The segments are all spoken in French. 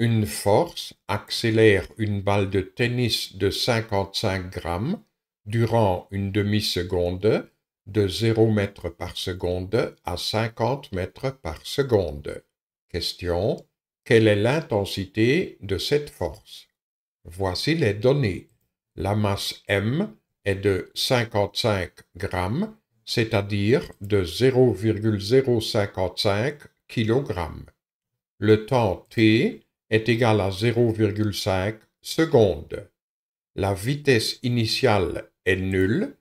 une force accélère une balle de tennis de 55 grammes durant une demi-seconde de 0 mètre par seconde à 50 mètres par seconde. Question Quelle est l'intensité de cette force Voici les données. La masse M est de 55 grammes, c'est-à-dire de 0,055 kg. Le temps T est égale à 0,5 seconde. La vitesse initiale est nulle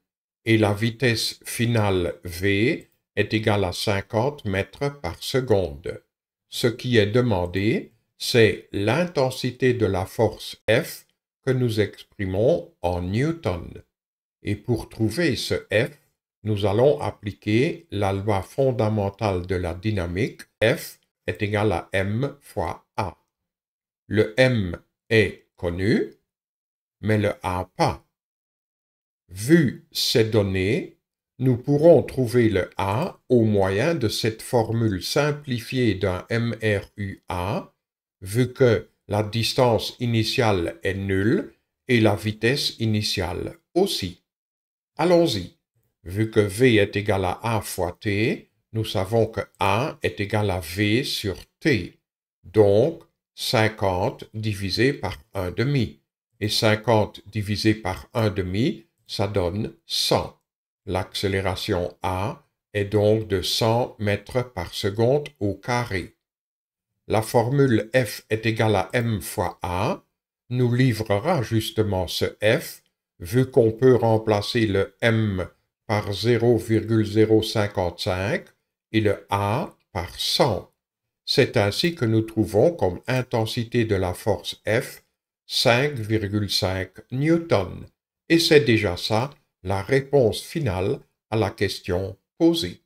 et la vitesse finale v est égale à 50 mètres par seconde. Ce qui est demandé, c'est l'intensité de la force F que nous exprimons en Newton. Et pour trouver ce F, nous allons appliquer la loi fondamentale de la dynamique F est égale à m fois le M est connu, mais le A pas. Vu ces données, nous pourrons trouver le A au moyen de cette formule simplifiée d'un MRUA, vu que la distance initiale est nulle et la vitesse initiale aussi. Allons-y. Vu que V est égal à A fois T, nous savons que A est égal à V sur T. Donc, 50 divisé par 1 demi. Et 50 divisé par 1 demi, ça donne 100. L'accélération A est donc de 100 mètres par seconde au carré. La formule F est égale à M fois A nous livrera justement ce F, vu qu'on peut remplacer le M par 0,055 et le A par 100. C'est ainsi que nous trouvons comme intensité de la force F 5,5 newton. et c'est déjà ça la réponse finale à la question posée.